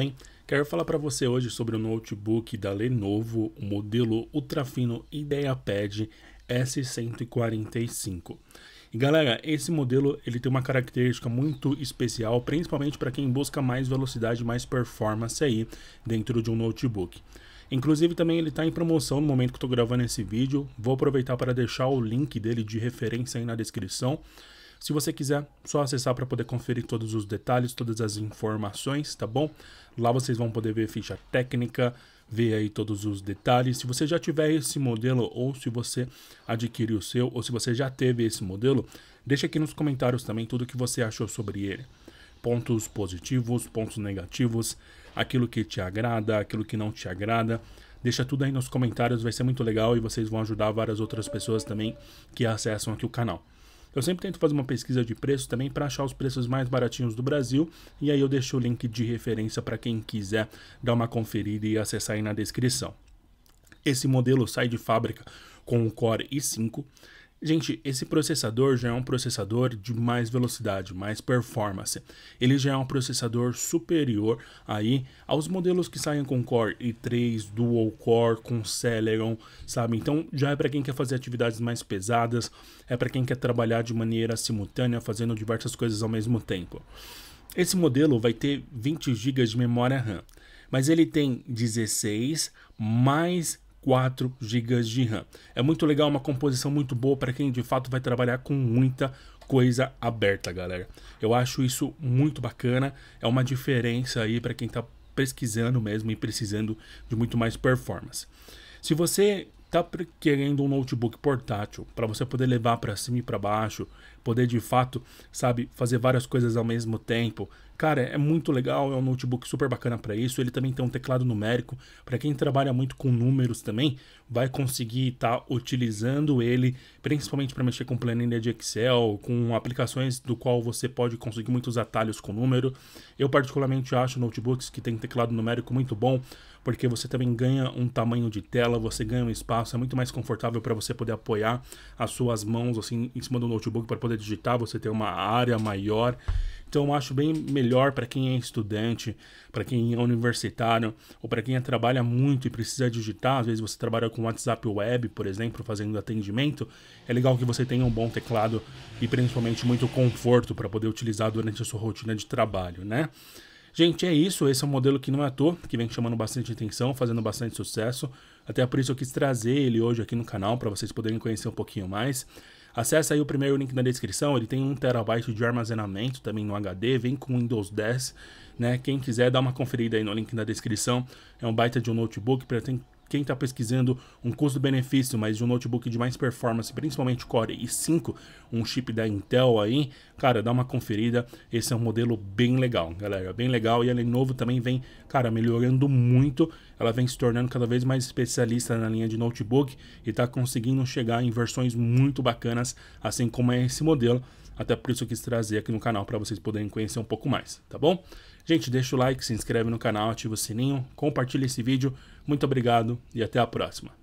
Bem, quero falar para você hoje sobre o notebook da Lenovo, o modelo ultrafino IdeaPad S145. E galera, esse modelo ele tem uma característica muito especial, principalmente para quem busca mais velocidade, mais performance aí dentro de um notebook. Inclusive também ele está em promoção no momento que estou gravando esse vídeo. Vou aproveitar para deixar o link dele de referência aí na descrição. Se você quiser, só acessar para poder conferir todos os detalhes, todas as informações, tá bom? Lá vocês vão poder ver ficha técnica, ver aí todos os detalhes. Se você já tiver esse modelo ou se você adquiriu o seu ou se você já teve esse modelo, deixa aqui nos comentários também tudo o que você achou sobre ele. Pontos positivos, pontos negativos, aquilo que te agrada, aquilo que não te agrada. Deixa tudo aí nos comentários, vai ser muito legal e vocês vão ajudar várias outras pessoas também que acessam aqui o canal. Eu sempre tento fazer uma pesquisa de preço também para achar os preços mais baratinhos do Brasil e aí eu deixo o link de referência para quem quiser dar uma conferida e acessar aí na descrição. Esse modelo sai de fábrica com o Core i5, Gente, esse processador já é um processador de mais velocidade, mais performance. Ele já é um processador superior aí aos modelos que saem com Core i3, Dual Core, com Celeron, sabe? Então já é para quem quer fazer atividades mais pesadas, é para quem quer trabalhar de maneira simultânea, fazendo diversas coisas ao mesmo tempo. Esse modelo vai ter 20 GB de memória RAM, mas ele tem 16 mais 4 GB de RAM. É muito legal, uma composição muito boa para quem de fato vai trabalhar com muita coisa aberta, galera. Eu acho isso muito bacana, é uma diferença aí para quem está pesquisando mesmo e precisando de muito mais performance. Se você tá querendo um notebook portátil para você poder levar para cima e para baixo, poder de fato, sabe, fazer várias coisas ao mesmo tempo. Cara, é muito legal, é um notebook super bacana para isso. Ele também tem um teclado numérico. Para quem trabalha muito com números também, vai conseguir estar tá utilizando ele, principalmente para mexer com planilha de Excel, com aplicações do qual você pode conseguir muitos atalhos com número. Eu particularmente acho notebooks que tem teclado numérico muito bom, porque você também ganha um tamanho de tela, você ganha um espaço espaço, é muito mais confortável para você poder apoiar as suas mãos assim em cima do notebook para poder digitar, você tem uma área maior. Então eu acho bem melhor para quem é estudante, para quem é universitário ou para quem trabalha muito e precisa digitar, às vezes você trabalha com WhatsApp web, por exemplo, fazendo atendimento, é legal que você tenha um bom teclado e principalmente muito conforto para poder utilizar durante a sua rotina de trabalho, né? Gente, é isso. Esse é um modelo que não é à toa, que vem chamando bastante atenção, fazendo bastante sucesso. Até por isso eu quis trazer ele hoje aqui no canal, para vocês poderem conhecer um pouquinho mais. Acesse aí o primeiro link na descrição, ele tem 1TB de armazenamento também no HD, vem com Windows 10, né? Quem quiser, dá uma conferida aí no link na descrição. É um baita de um notebook, para tem quem está pesquisando um custo-benefício, mas de um notebook de mais performance, principalmente Core i5, um chip da Intel aí, cara, dá uma conferida. Esse é um modelo bem legal, galera, bem legal. E ela é novo também vem, cara, melhorando muito. Ela vem se tornando cada vez mais especialista na linha de notebook e está conseguindo chegar em versões muito bacanas, assim como é esse modelo. Até por isso eu quis trazer aqui no canal para vocês poderem conhecer um pouco mais, tá bom? Gente, deixa o like, se inscreve no canal, ativa o sininho, compartilha esse vídeo. Muito obrigado e até a próxima.